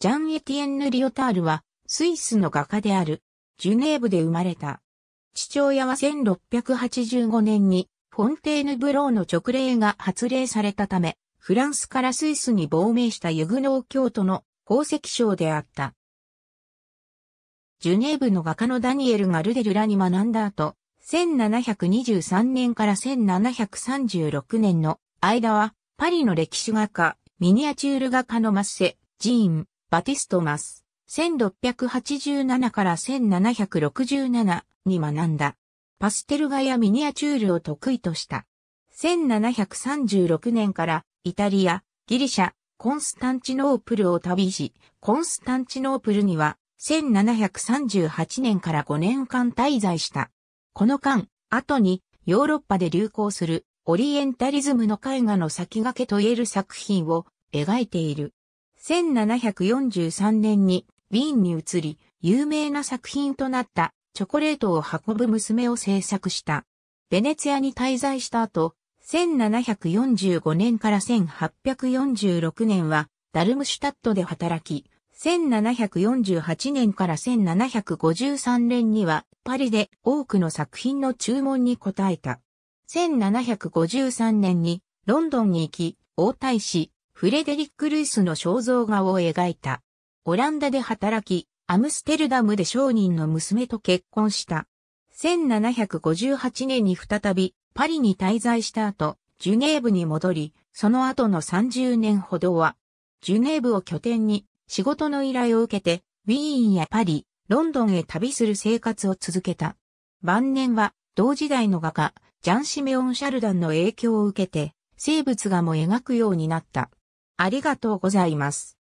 ジャン・エティエンヌ・リオタールは、スイスの画家である、ジュネーブで生まれた。父親は1685年に、フォンテーヌ・ブローの勅令が発令されたため、フランスからスイスに亡命したユグノー教徒の宝石商であった。ジュネーブの画家のダニエル・ガルデルラに学んだ後、1723年から1736年の間は、パリの歴史画家、ミニアチュール画家のマッセ、ジーン、バティストマス、1687から1767に学んだ。パステル画やミニアチュールを得意とした。1736年からイタリア、ギリシャ、コンスタンチノープルを旅し、コンスタンチノープルには1738年から5年間滞在した。この間、後にヨーロッパで流行するオリエンタリズムの絵画の先駆けと言える作品を描いている。1743年にウィーンに移り、有名な作品となったチョコレートを運ぶ娘を制作した。ベネツィアに滞在した後、1745年から1846年はダルムシュタットで働き、1748年から1753年にはパリで多くの作品の注文に応えた。1753年にロンドンに行き、王太子、フレデリック・ルイスの肖像画を描いた。オランダで働き、アムステルダムで商人の娘と結婚した。1758年に再びパリに滞在した後、ジュネーブに戻り、その後の30年ほどは、ジュネーブを拠点に仕事の依頼を受けて、ウィーンやパリ、ロンドンへ旅する生活を続けた。晩年は同時代の画家、ジャン・シメオン・シャルダンの影響を受けて、生物画も描くようになった。ありがとうございます。